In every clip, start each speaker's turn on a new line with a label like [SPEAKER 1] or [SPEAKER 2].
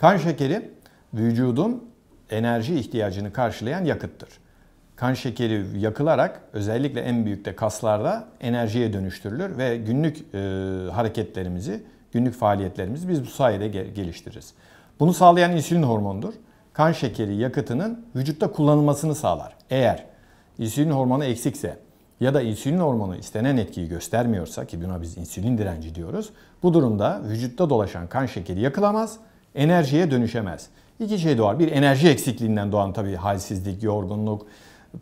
[SPEAKER 1] Kan şekeri vücudun enerji ihtiyacını karşılayan yakıttır. Kan şekeri yakılarak özellikle en büyükte kaslarda enerjiye dönüştürülür ve günlük e, hareketlerimizi, günlük faaliyetlerimizi biz bu sayede geliştiririz. Bunu sağlayan insülin hormonudur. Kan şekeri yakıtının vücutta kullanılmasını sağlar. Eğer insülin hormonu eksikse ya da insülin hormonu istenen etkiyi göstermiyorsa ki buna biz insülin direnci diyoruz. Bu durumda vücutta dolaşan kan şekeri yakılamaz enerjiye dönüşemez. İki şey doğar. Bir enerji eksikliğinden doğan tabii halsizlik, yorgunluk,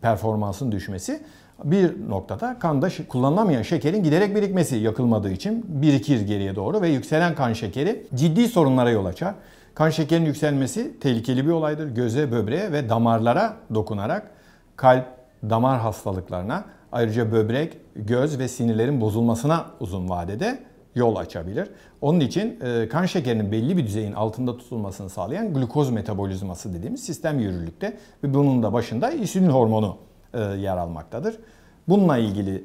[SPEAKER 1] performansın düşmesi. Bir noktada kanda kullanılamayan şekerin giderek birikmesi yakılmadığı için birikir geriye doğru ve yükselen kan şekeri ciddi sorunlara yol açar. Kan şekerinin yükselmesi tehlikeli bir olaydır. Göze, böbreğe ve damarlara dokunarak kalp, damar hastalıklarına ayrıca böbrek, göz ve sinirlerin bozulmasına uzun vadede yol açabilir. Onun için e, kan şekerinin belli bir düzeyin altında tutulmasını sağlayan glukoz metabolizması dediğimiz sistem yürürlükte ve bunun da başında insülin hormonu e, yer almaktadır. Bununla ilgili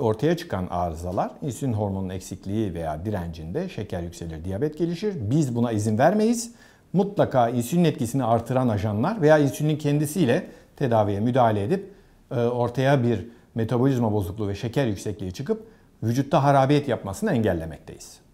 [SPEAKER 1] ortaya çıkan arızalar insülin hormonunun eksikliği veya direncinde şeker yükselir, diyabet gelişir. Biz buna izin vermeyiz. Mutlaka insülin etkisini artıran ajanlar veya insülinin kendisiyle tedaviye müdahale edip e, ortaya bir metabolizma bozukluğu ve şeker yüksekliği çıkıp vücutta harabiyet yapmasını engellemekteyiz.